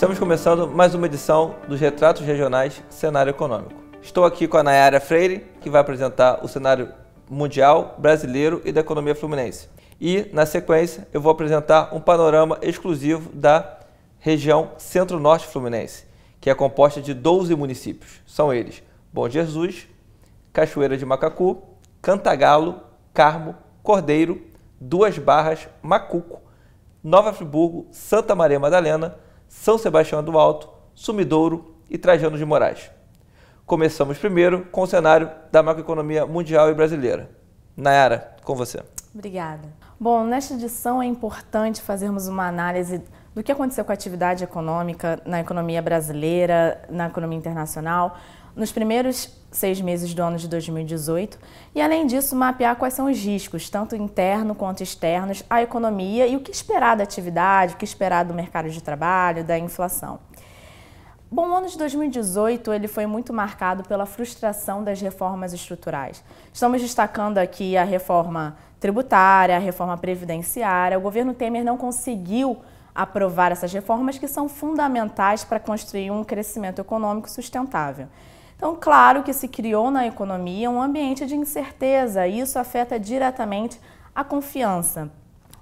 Estamos começando mais uma edição dos Retratos Regionais Cenário Econômico. Estou aqui com a Nayara Freire, que vai apresentar o cenário mundial, brasileiro e da economia fluminense. E, na sequência, eu vou apresentar um panorama exclusivo da região Centro-Norte Fluminense, que é composta de 12 municípios. São eles Bom Jesus, Cachoeira de Macacu, Cantagalo, Carmo, Cordeiro, Duas Barras, Macuco, Nova Friburgo, Santa Maria Madalena, são Sebastião do Alto, Sumidouro e Trajano de Moraes. Começamos primeiro com o cenário da macroeconomia mundial e brasileira. Nayara, com você. Obrigada. Bom, nesta edição é importante fazermos uma análise do que aconteceu com a atividade econômica na economia brasileira, na economia internacional, nos primeiros seis meses do ano de 2018 e, além disso, mapear quais são os riscos, tanto interno quanto externos, à economia e o que esperar da atividade, o que esperar do mercado de trabalho, da inflação. Bom, o ano de 2018 ele foi muito marcado pela frustração das reformas estruturais. Estamos destacando aqui a reforma tributária, a reforma previdenciária. O governo Temer não conseguiu aprovar essas reformas que são fundamentais para construir um crescimento econômico sustentável. Então, claro que se criou na economia um ambiente de incerteza e isso afeta diretamente a confiança.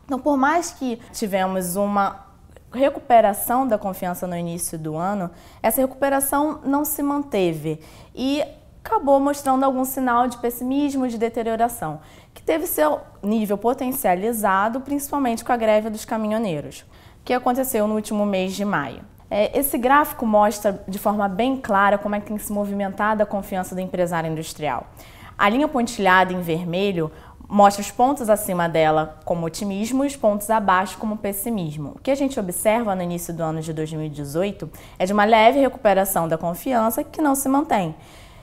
Então, por mais que tivemos uma recuperação da confiança no início do ano, essa recuperação não se manteve e acabou mostrando algum sinal de pessimismo, de deterioração, que teve seu nível potencializado, principalmente com a greve dos caminhoneiros, que aconteceu no último mês de maio. É, esse gráfico mostra de forma bem clara como é que tem se movimentado a confiança do empresário industrial. A linha pontilhada em vermelho mostra os pontos acima dela como otimismo e os pontos abaixo como pessimismo. O que a gente observa no início do ano de 2018 é de uma leve recuperação da confiança que não se mantém.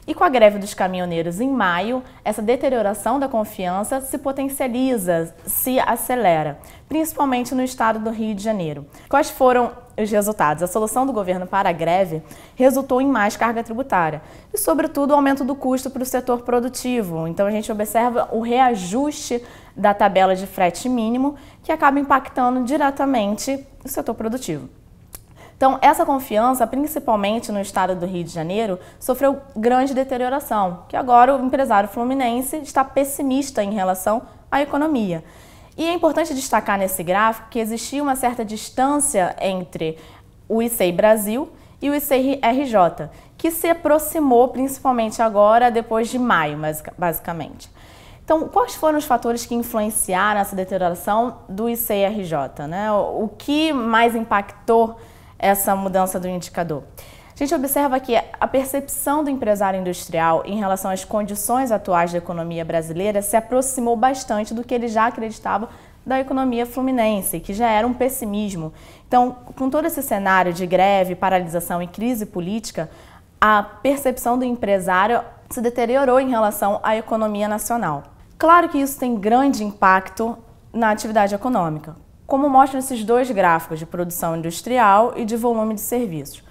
E com a greve dos caminhoneiros em maio, essa deterioração da confiança se potencializa, se acelera, principalmente no estado do Rio de Janeiro. Quais foram os resultados. A solução do governo para a greve resultou em mais carga tributária e, sobretudo, o aumento do custo para o setor produtivo. Então, a gente observa o reajuste da tabela de frete mínimo que acaba impactando diretamente o setor produtivo. Então, essa confiança, principalmente no estado do Rio de Janeiro, sofreu grande deterioração, que agora o empresário fluminense está pessimista em relação à economia. E é importante destacar nesse gráfico que existia uma certa distância entre o ICI Brasil e o ICEI RJ, que se aproximou principalmente agora, depois de maio, basicamente. Então, quais foram os fatores que influenciaram essa deterioração do ICI-RJ? Né? O que mais impactou essa mudança do indicador? A gente observa que a percepção do empresário industrial em relação às condições atuais da economia brasileira se aproximou bastante do que ele já acreditava da economia fluminense, que já era um pessimismo. Então, com todo esse cenário de greve, paralisação e crise política, a percepção do empresário se deteriorou em relação à economia nacional. Claro que isso tem grande impacto na atividade econômica, como mostram esses dois gráficos de produção industrial e de volume de serviços.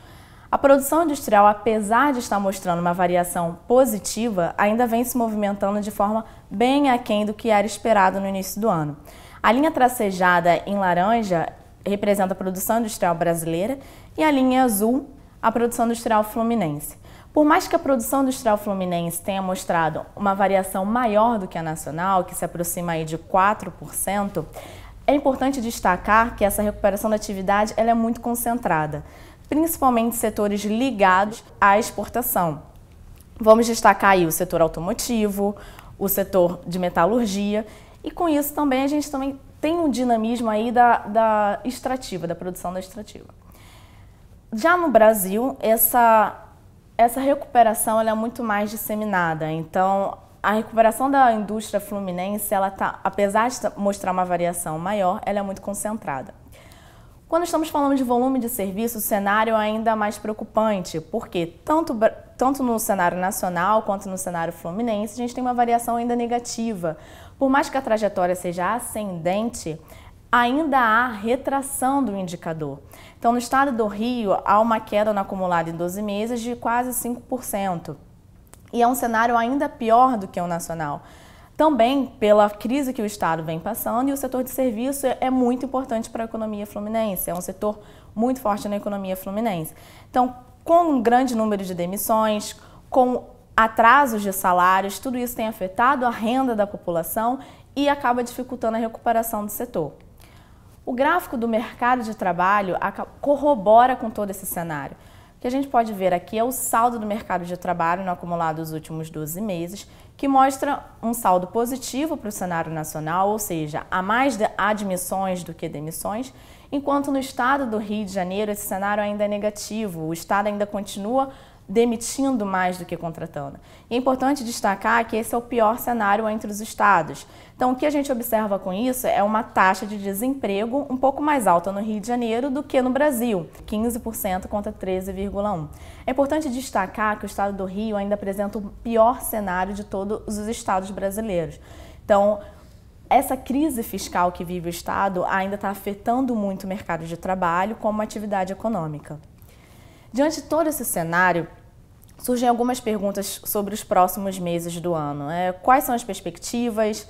A produção industrial, apesar de estar mostrando uma variação positiva, ainda vem se movimentando de forma bem aquém do que era esperado no início do ano. A linha tracejada em laranja representa a produção industrial brasileira e a linha azul, a produção industrial fluminense. Por mais que a produção industrial fluminense tenha mostrado uma variação maior do que a nacional, que se aproxima aí de 4%, é importante destacar que essa recuperação da atividade ela é muito concentrada principalmente setores ligados à exportação. Vamos destacar aí o setor automotivo, o setor de metalurgia e com isso também a gente também tem um dinamismo aí da, da extrativa, da produção da extrativa. Já no Brasil, essa, essa recuperação é muito mais disseminada, então a recuperação da indústria fluminense, ela tá, apesar de mostrar uma variação maior, ela é muito concentrada. Quando estamos falando de volume de serviço, o cenário é ainda mais preocupante, porque tanto, tanto no cenário nacional quanto no cenário fluminense, a gente tem uma variação ainda negativa. Por mais que a trajetória seja ascendente, ainda há retração do indicador. Então, no estado do Rio, há uma queda no acumulado em 12 meses de quase 5%. E é um cenário ainda pior do que o nacional também pela crise que o Estado vem passando, e o setor de serviço é muito importante para a economia fluminense, é um setor muito forte na economia fluminense. Então, com um grande número de demissões, com atrasos de salários, tudo isso tem afetado a renda da população e acaba dificultando a recuperação do setor. O gráfico do mercado de trabalho corrobora com todo esse cenário que a gente pode ver aqui é o saldo do mercado de trabalho no acumulado dos últimos 12 meses, que mostra um saldo positivo para o cenário nacional, ou seja, há mais admissões do que demissões, enquanto no estado do Rio de Janeiro esse cenário ainda é negativo, o estado ainda continua demitindo mais do que contratando. E é importante destacar que esse é o pior cenário entre os estados. Então, o que a gente observa com isso é uma taxa de desemprego um pouco mais alta no Rio de Janeiro do que no Brasil, 15% contra 13,1%. É importante destacar que o estado do Rio ainda apresenta o pior cenário de todos os estados brasileiros. Então, essa crise fiscal que vive o Estado ainda está afetando muito o mercado de trabalho como atividade econômica. Diante de todo esse cenário, surgem algumas perguntas sobre os próximos meses do ano. Né? quais são as perspectivas?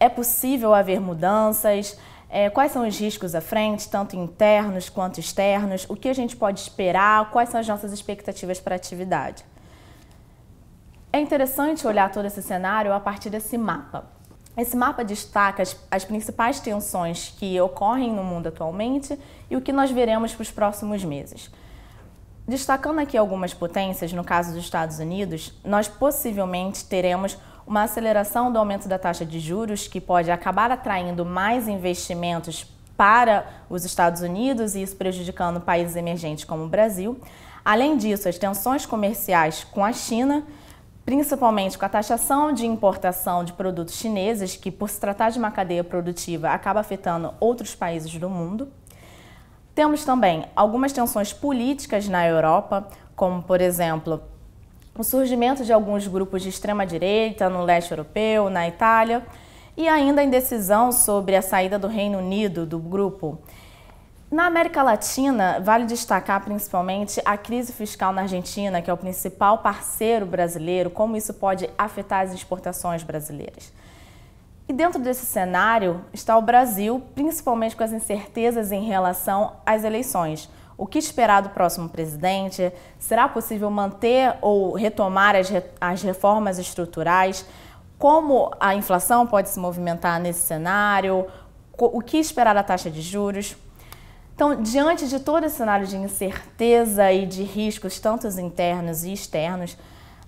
É possível haver mudanças? É, quais são os riscos à frente, tanto internos quanto externos? O que a gente pode esperar? Quais são as nossas expectativas para a atividade? É interessante olhar todo esse cenário a partir desse mapa. Esse mapa destaca as, as principais tensões que ocorrem no mundo atualmente e o que nós veremos para os próximos meses. Destacando aqui algumas potências, no caso dos Estados Unidos, nós possivelmente teremos uma aceleração do aumento da taxa de juros, que pode acabar atraindo mais investimentos para os Estados Unidos e isso prejudicando países emergentes como o Brasil. Além disso, as tensões comerciais com a China, principalmente com a taxação de importação de produtos chineses, que por se tratar de uma cadeia produtiva acaba afetando outros países do mundo. Temos também algumas tensões políticas na Europa, como, por exemplo, o surgimento de alguns grupos de extrema-direita no leste europeu, na Itália, e ainda a indecisão sobre a saída do Reino Unido do grupo. Na América Latina, vale destacar principalmente a crise fiscal na Argentina, que é o principal parceiro brasileiro, como isso pode afetar as exportações brasileiras. E dentro desse cenário está o Brasil, principalmente com as incertezas em relação às eleições. O que esperar do próximo presidente? Será possível manter ou retomar as, re as reformas estruturais? Como a inflação pode se movimentar nesse cenário? O que esperar da taxa de juros? Então, diante de todo esse cenário de incerteza e de riscos, tanto internos e externos,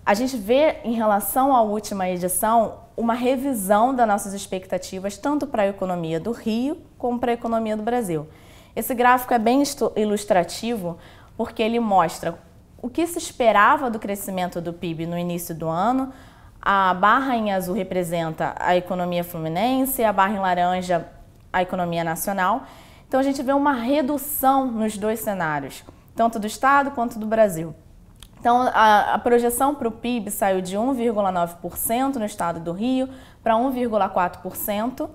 a gente vê em relação à última edição uma revisão das nossas expectativas, tanto para a economia do Rio como para a economia do Brasil. Esse gráfico é bem ilustrativo porque ele mostra o que se esperava do crescimento do PIB no início do ano. A barra em azul representa a economia fluminense, a barra em laranja a economia nacional. Então a gente vê uma redução nos dois cenários, tanto do Estado quanto do Brasil. Então, a, a projeção para o PIB saiu de 1,9% no estado do Rio para 1,4%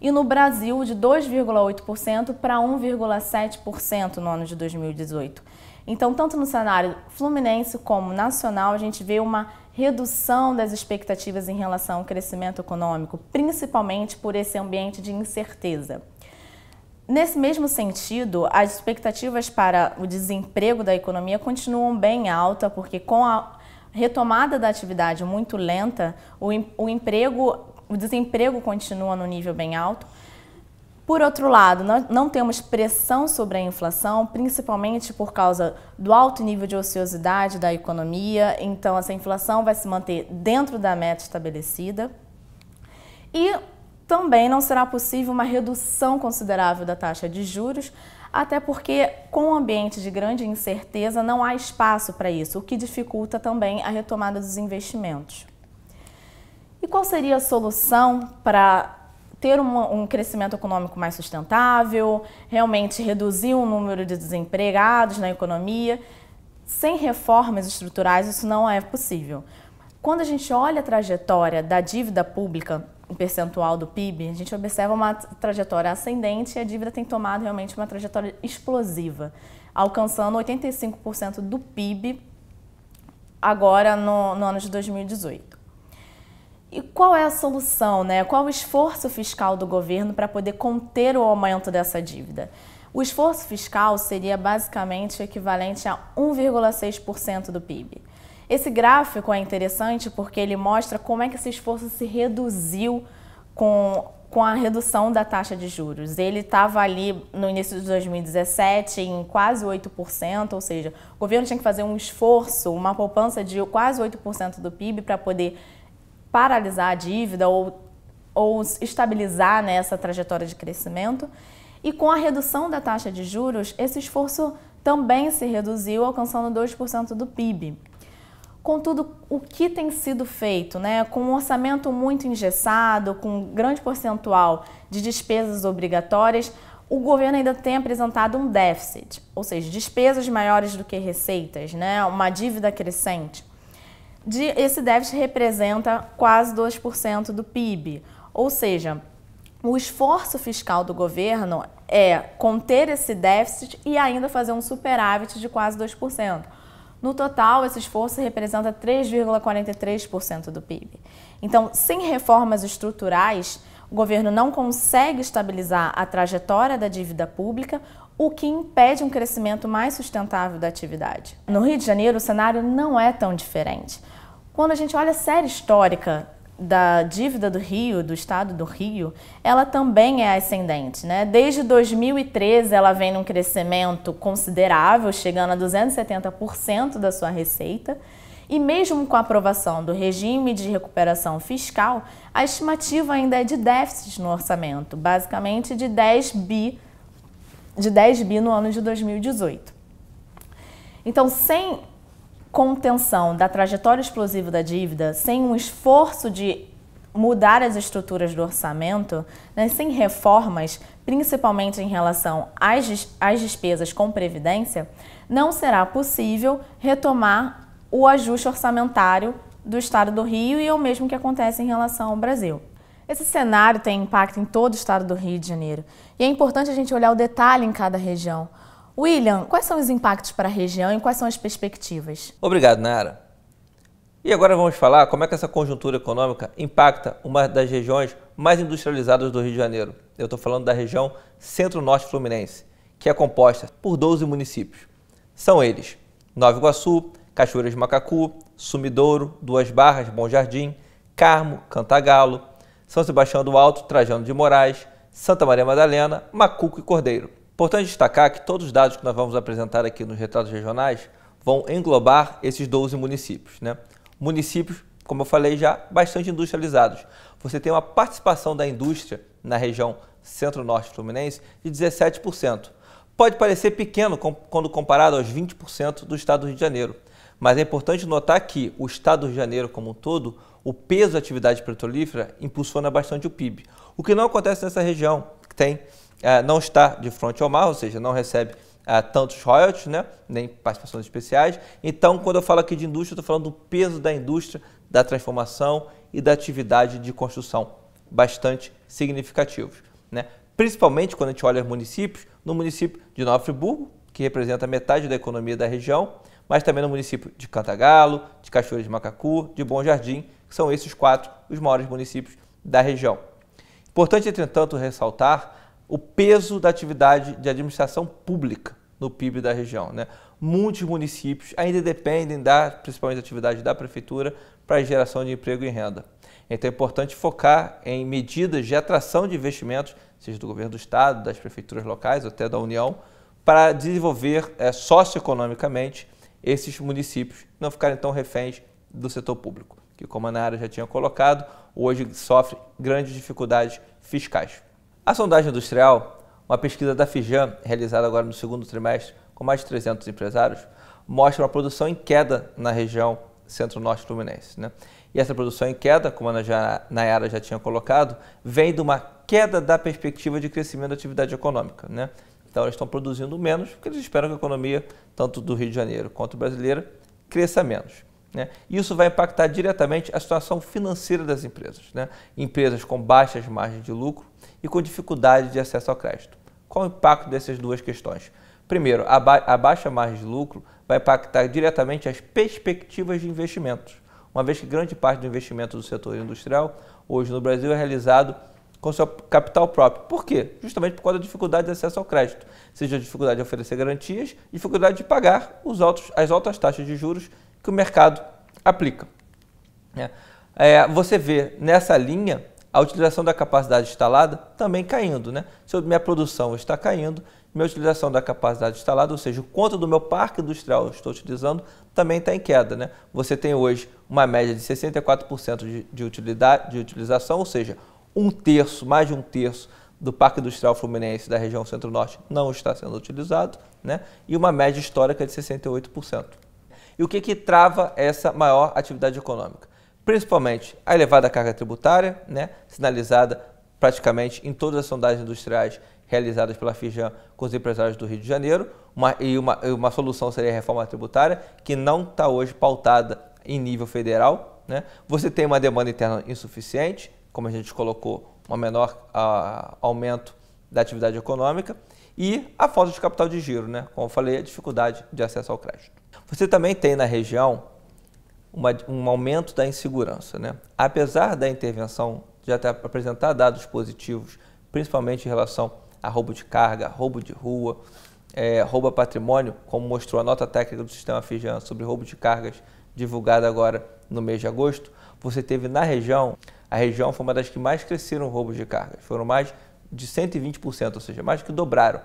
e no Brasil de 2,8% para 1,7% no ano de 2018. Então, tanto no cenário fluminense como nacional, a gente vê uma redução das expectativas em relação ao crescimento econômico, principalmente por esse ambiente de incerteza. Nesse mesmo sentido, as expectativas para o desemprego da economia continuam bem alta, porque com a retomada da atividade muito lenta, o, o emprego, o desemprego continua no nível bem alto. Por outro lado, não temos pressão sobre a inflação, principalmente por causa do alto nível de ociosidade da economia, então essa inflação vai se manter dentro da meta estabelecida. E também não será possível uma redução considerável da taxa de juros, até porque, com o um ambiente de grande incerteza, não há espaço para isso, o que dificulta também a retomada dos investimentos. E qual seria a solução para ter um, um crescimento econômico mais sustentável, realmente reduzir o número de desempregados na economia? Sem reformas estruturais, isso não é possível. Quando a gente olha a trajetória da dívida pública em percentual do PIB, a gente observa uma trajetória ascendente e a dívida tem tomado realmente uma trajetória explosiva, alcançando 85% do PIB agora no, no, ano de 2018. E qual é a solução, né? Qual o esforço fiscal do governo para poder conter o aumento dessa dívida? O esforço fiscal seria basicamente equivalente a 1,6% do PIB. Esse gráfico é interessante porque ele mostra como é que esse esforço se reduziu com, com a redução da taxa de juros. Ele estava ali no início de 2017 em quase 8%, ou seja, o governo tinha que fazer um esforço, uma poupança de quase 8% do PIB para poder paralisar a dívida ou, ou estabilizar nessa né, trajetória de crescimento. E com a redução da taxa de juros, esse esforço também se reduziu, alcançando 2% do PIB. Contudo, o que tem sido feito, né? com um orçamento muito engessado, com um grande percentual de despesas obrigatórias, o governo ainda tem apresentado um déficit, ou seja, despesas maiores do que receitas, né? uma dívida crescente. De, esse déficit representa quase 2% do PIB, ou seja, o esforço fiscal do governo é conter esse déficit e ainda fazer um superávit de quase 2%. No total, esse esforço representa 3,43% do PIB. Então, sem reformas estruturais, o governo não consegue estabilizar a trajetória da dívida pública, o que impede um crescimento mais sustentável da atividade. No Rio de Janeiro, o cenário não é tão diferente. Quando a gente olha a série histórica da dívida do Rio, do Estado do Rio, ela também é ascendente. Né? Desde 2013, ela vem num crescimento considerável, chegando a 270% da sua receita. E mesmo com a aprovação do regime de recuperação fiscal, a estimativa ainda é de déficit no orçamento, basicamente de 10 bi, de 10 bi no ano de 2018. Então, sem contenção da trajetória explosiva da dívida, sem um esforço de mudar as estruturas do orçamento, né, sem reformas, principalmente em relação às, às despesas com previdência, não será possível retomar o ajuste orçamentário do Estado do Rio e é o mesmo que acontece em relação ao Brasil. Esse cenário tem impacto em todo o estado do Rio de Janeiro. E é importante a gente olhar o detalhe em cada região, William, quais são os impactos para a região e quais são as perspectivas? Obrigado, Nara. E agora vamos falar como é que essa conjuntura econômica impacta uma das regiões mais industrializadas do Rio de Janeiro. Eu estou falando da região Centro-Norte Fluminense, que é composta por 12 municípios. São eles Nova Iguaçu, Cachoeiras de Macacu, Sumidouro, Duas Barras, Bom Jardim, Carmo, Cantagalo, São Sebastião do Alto, Trajano de Moraes, Santa Maria Madalena, Macuco e Cordeiro. Importante destacar que todos os dados que nós vamos apresentar aqui nos retratos regionais vão englobar esses 12 municípios. Né? Municípios, como eu falei já, bastante industrializados. Você tem uma participação da indústria na região centro-norte fluminense de 17%. Pode parecer pequeno quando comparado aos 20% do estado do Rio de Janeiro, mas é importante notar que o estado do Rio de Janeiro como um todo, o peso da atividade petrolífera impulsiona bastante o PIB, o que não acontece nessa região, que tem é, não está de frente ao mar, ou seja, não recebe é, tantos royalties, né? nem participações especiais. Então, quando eu falo aqui de indústria, estou falando do peso da indústria, da transformação e da atividade de construção, bastante significativos. Né? Principalmente quando a gente olha os municípios, no município de Nova Friburgo, que representa metade da economia da região, mas também no município de Cantagalo, de Cachoeira de Macacu, de Bom Jardim, que são esses quatro os maiores municípios da região. Importante, entretanto, ressaltar o peso da atividade de administração pública no PIB da região. Né? Muitos municípios ainda dependem da, principalmente da atividade da prefeitura, para a geração de emprego e renda. Então é importante focar em medidas de atração de investimentos, seja do governo do estado, das prefeituras locais ou até da União, para desenvolver é, socioeconomicamente esses municípios, não ficarem tão reféns do setor público, que como a Nara já tinha colocado, hoje sofre grandes dificuldades fiscais. A sondagem industrial, uma pesquisa da Fijan, realizada agora no segundo trimestre, com mais de 300 empresários, mostra uma produção em queda na região centro-norte fluminense. Né? E essa produção em queda, como a Nayara já tinha colocado, vem de uma queda da perspectiva de crescimento da atividade econômica. Né? Então, eles estão produzindo menos, porque eles esperam que a economia, tanto do Rio de Janeiro quanto brasileira, cresça menos. Né? Isso vai impactar diretamente a situação financeira das empresas. Né? Empresas com baixas margens de lucro e com dificuldade de acesso ao crédito. Qual o impacto dessas duas questões? Primeiro, a, ba a baixa margem de lucro vai impactar diretamente as perspectivas de investimentos, uma vez que grande parte do investimento do setor industrial hoje no Brasil é realizado com seu capital próprio. Por quê? Justamente por causa da dificuldade de acesso ao crédito, seja a dificuldade de oferecer garantias, dificuldade de pagar altos, as altas taxas de juros que o mercado aplica. É, é, você vê nessa linha a utilização da capacidade instalada também caindo. Né? Se minha produção está caindo, minha utilização da capacidade instalada, ou seja, o quanto do meu parque industrial estou utilizando, também está em queda. Né? Você tem hoje uma média de 64% de, de, utilidade, de utilização, ou seja, um terço, mais de um terço do Parque Industrial Fluminense da região Centro-Norte não está sendo utilizado, né? e uma média histórica de 68%. E o que, que trava essa maior atividade econômica? Principalmente a elevada carga tributária, né, sinalizada praticamente em todas as sondagens industriais realizadas pela Fijan com os empresários do Rio de Janeiro, uma, e uma, uma solução seria a reforma tributária, que não está hoje pautada em nível federal. Né? Você tem uma demanda interna insuficiente, como a gente colocou, um menor ah, aumento da atividade econômica, e a falta de capital de giro, né? como eu falei, a dificuldade de acesso ao crédito. Você também tem na região uma, um aumento da insegurança. Né? Apesar da intervenção já ter apresentar dados positivos, principalmente em relação a roubo de carga, roubo de rua, é, roubo a patrimônio, como mostrou a nota técnica do sistema FIGEAN sobre roubo de cargas, divulgada agora no mês de agosto, você teve na região, a região foi uma das que mais cresceram roubos de cargas, foram mais de 120%, ou seja, mais que dobraram.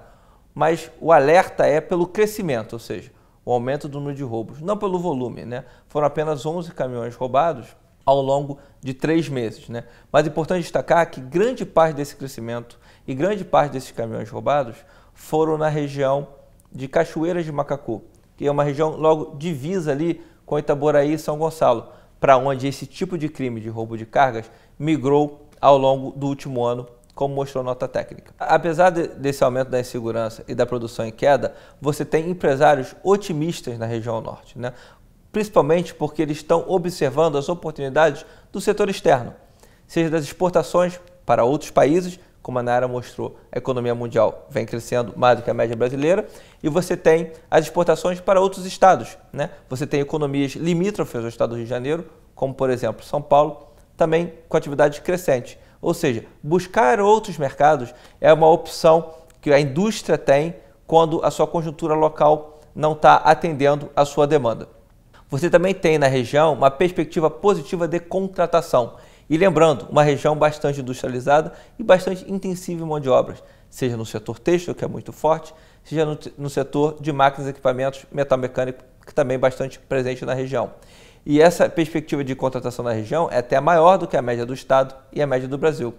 Mas o alerta é pelo crescimento, ou seja, o aumento do número de roubos, não pelo volume, né? Foram apenas 11 caminhões roubados ao longo de três meses, né? Mas é importante destacar que grande parte desse crescimento e grande parte desses caminhões roubados foram na região de Cachoeiras de Macacu, que é uma região logo divisa ali com Itaboraí e São Gonçalo, para onde esse tipo de crime de roubo de cargas migrou ao longo do último ano como mostrou nota técnica. Apesar de, desse aumento da insegurança e da produção em queda, você tem empresários otimistas na região norte, né? principalmente porque eles estão observando as oportunidades do setor externo, seja das exportações para outros países, como a Nara mostrou, a economia mundial vem crescendo mais do que a média brasileira, e você tem as exportações para outros estados. Né? Você tem economias limítrofes ao estado do Rio de Janeiro, como por exemplo São Paulo, também com atividade crescente. Ou seja, buscar outros mercados é uma opção que a indústria tem quando a sua conjuntura local não está atendendo a sua demanda. Você também tem na região uma perspectiva positiva de contratação. E lembrando, uma região bastante industrializada e bastante intensiva em mão de obras, seja no setor têxtil, que é muito forte, seja no, no setor de máquinas e equipamentos metal-mecânico que também é bastante presente na região. E essa perspectiva de contratação na região é até maior do que a média do Estado e a média do Brasil.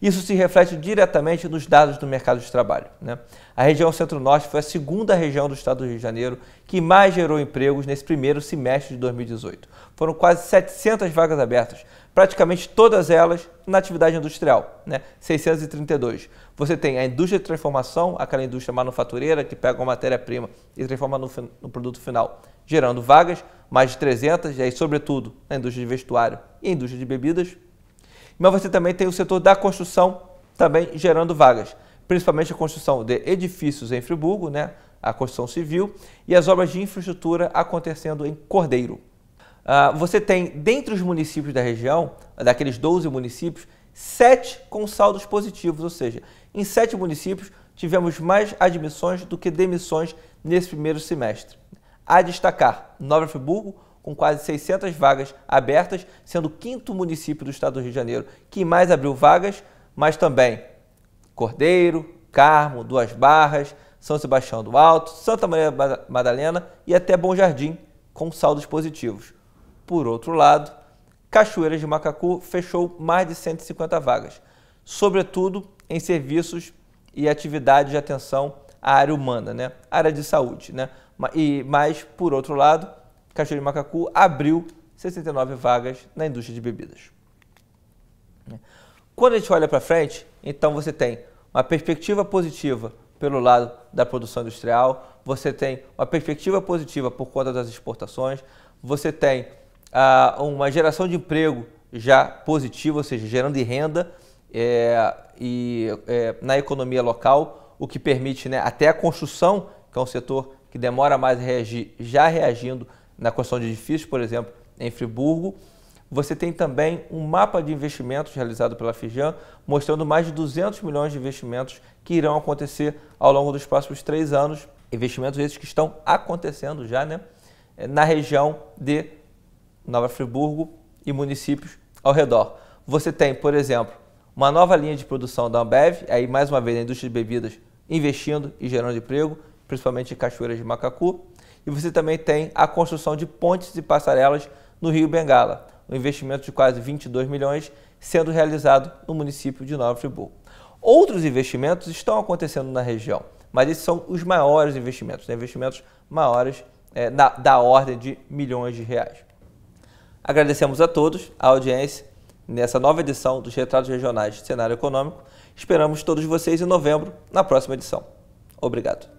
Isso se reflete diretamente nos dados do mercado de trabalho. Né? A região Centro-Norte foi a segunda região do estado do Rio de Janeiro que mais gerou empregos nesse primeiro semestre de 2018. Foram quase 700 vagas abertas, praticamente todas elas na atividade industrial, né? 632. Você tem a indústria de transformação, aquela indústria manufatureira que pega uma matéria-prima e transforma no, no produto final, gerando vagas mais de 300, e aí, sobretudo, na indústria de vestuário e indústria de bebidas. Mas você também tem o setor da construção também gerando vagas, principalmente a construção de edifícios em Friburgo, né, a construção civil, e as obras de infraestrutura acontecendo em Cordeiro. Ah, você tem, dentre os municípios da região, daqueles 12 municípios, sete com saldos positivos, ou seja, em sete municípios tivemos mais admissões do que demissões nesse primeiro semestre. A destacar, Nova Friburgo, com quase 600 vagas abertas, sendo o quinto município do estado do Rio de Janeiro que mais abriu vagas, mas também Cordeiro, Carmo, Duas Barras, São Sebastião do Alto, Santa Maria Madalena e até Bom Jardim, com saldos positivos. Por outro lado, Cachoeiras de Macacu fechou mais de 150 vagas, sobretudo em serviços e atividades de atenção à área humana, né? área de saúde. Né? E, mas, por outro lado, Cachoeira de Macacu abriu 69 vagas na indústria de bebidas. Quando a gente olha para frente, então você tem uma perspectiva positiva pelo lado da produção industrial, você tem uma perspectiva positiva por conta das exportações, você tem ah, uma geração de emprego já positiva, ou seja, gerando renda é, e, é, na economia local, o que permite né, até a construção, que é um setor que demora mais a reagir, já reagindo na construção de edifícios, por exemplo, em Friburgo. Você tem também um mapa de investimentos realizado pela Fijan, mostrando mais de 200 milhões de investimentos que irão acontecer ao longo dos próximos três anos. Investimentos esses que estão acontecendo já né, eh, na região de Nova Friburgo e municípios ao redor. Você tem, por exemplo, uma nova linha de produção da Ambev, aí mais uma vez a indústria de bebidas investindo e gerando emprego principalmente em Cachoeiras de Macacu. E você também tem a construção de pontes e passarelas no Rio Bengala, um investimento de quase 22 milhões sendo realizado no município de Nova Friburgo. Outros investimentos estão acontecendo na região, mas esses são os maiores investimentos, né? investimentos maiores é, da, da ordem de milhões de reais. Agradecemos a todos a audiência nessa nova edição dos Retratos Regionais de Cenário Econômico. Esperamos todos vocês em novembro, na próxima edição. Obrigado.